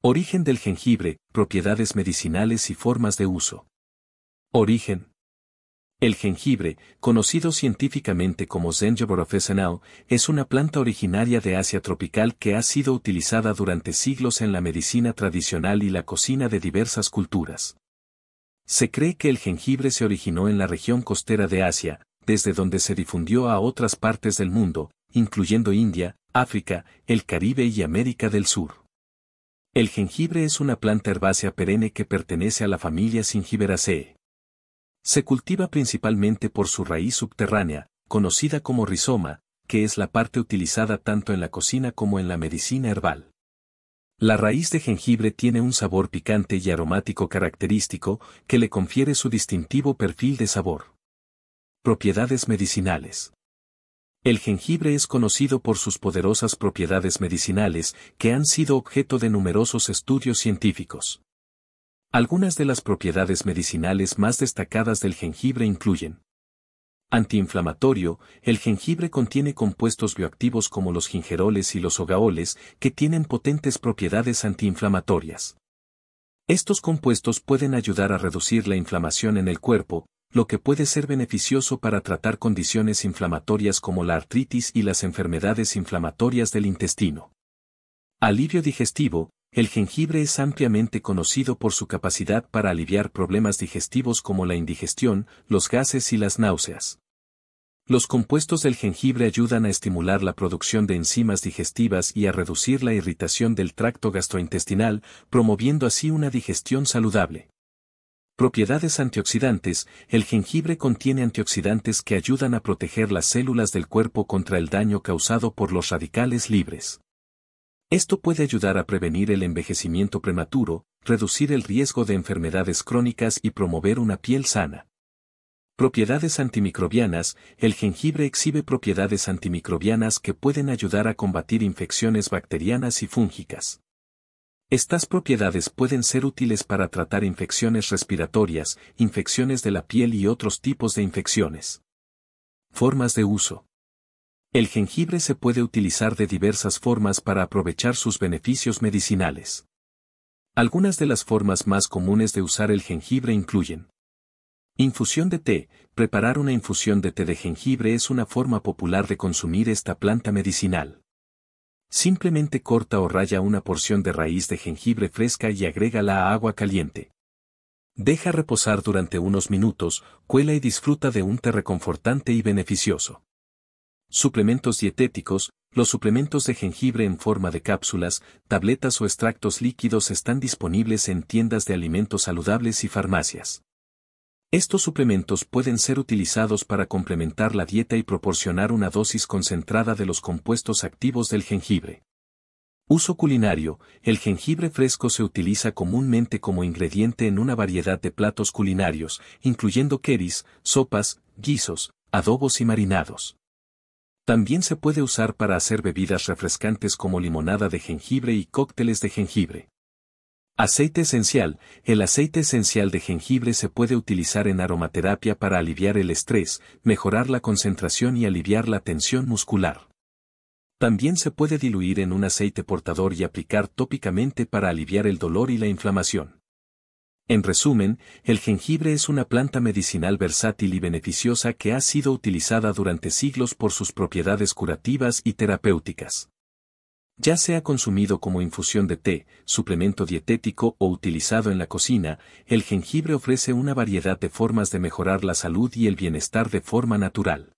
Origen del jengibre, propiedades medicinales y formas de uso. Origen. El jengibre, conocido científicamente como of es una planta originaria de Asia tropical que ha sido utilizada durante siglos en la medicina tradicional y la cocina de diversas culturas. Se cree que el jengibre se originó en la región costera de Asia, desde donde se difundió a otras partes del mundo, incluyendo India, África, el Caribe y América del Sur. El jengibre es una planta herbácea perenne que pertenece a la familia Zingiberaceae. Se cultiva principalmente por su raíz subterránea, conocida como rizoma, que es la parte utilizada tanto en la cocina como en la medicina herbal. La raíz de jengibre tiene un sabor picante y aromático característico que le confiere su distintivo perfil de sabor. Propiedades medicinales. El jengibre es conocido por sus poderosas propiedades medicinales que han sido objeto de numerosos estudios científicos. Algunas de las propiedades medicinales más destacadas del jengibre incluyen Antiinflamatorio, el jengibre contiene compuestos bioactivos como los gingeroles y los ogaoles, que tienen potentes propiedades antiinflamatorias. Estos compuestos pueden ayudar a reducir la inflamación en el cuerpo, lo que puede ser beneficioso para tratar condiciones inflamatorias como la artritis y las enfermedades inflamatorias del intestino. Alivio digestivo, el jengibre es ampliamente conocido por su capacidad para aliviar problemas digestivos como la indigestión, los gases y las náuseas. Los compuestos del jengibre ayudan a estimular la producción de enzimas digestivas y a reducir la irritación del tracto gastrointestinal, promoviendo así una digestión saludable. Propiedades antioxidantes, el jengibre contiene antioxidantes que ayudan a proteger las células del cuerpo contra el daño causado por los radicales libres. Esto puede ayudar a prevenir el envejecimiento prematuro, reducir el riesgo de enfermedades crónicas y promover una piel sana. Propiedades antimicrobianas, el jengibre exhibe propiedades antimicrobianas que pueden ayudar a combatir infecciones bacterianas y fúngicas. Estas propiedades pueden ser útiles para tratar infecciones respiratorias, infecciones de la piel y otros tipos de infecciones. Formas de uso. El jengibre se puede utilizar de diversas formas para aprovechar sus beneficios medicinales. Algunas de las formas más comunes de usar el jengibre incluyen Infusión de té. Preparar una infusión de té de jengibre es una forma popular de consumir esta planta medicinal. Simplemente corta o raya una porción de raíz de jengibre fresca y agrégala a agua caliente. Deja reposar durante unos minutos, cuela y disfruta de un té reconfortante y beneficioso. Suplementos dietéticos, los suplementos de jengibre en forma de cápsulas, tabletas o extractos líquidos están disponibles en tiendas de alimentos saludables y farmacias. Estos suplementos pueden ser utilizados para complementar la dieta y proporcionar una dosis concentrada de los compuestos activos del jengibre. Uso culinario, el jengibre fresco se utiliza comúnmente como ingrediente en una variedad de platos culinarios, incluyendo queris, sopas, guisos, adobos y marinados. También se puede usar para hacer bebidas refrescantes como limonada de jengibre y cócteles de jengibre. Aceite esencial. El aceite esencial de jengibre se puede utilizar en aromaterapia para aliviar el estrés, mejorar la concentración y aliviar la tensión muscular. También se puede diluir en un aceite portador y aplicar tópicamente para aliviar el dolor y la inflamación. En resumen, el jengibre es una planta medicinal versátil y beneficiosa que ha sido utilizada durante siglos por sus propiedades curativas y terapéuticas ya sea consumido como infusión de té, suplemento dietético o utilizado en la cocina, el jengibre ofrece una variedad de formas de mejorar la salud y el bienestar de forma natural.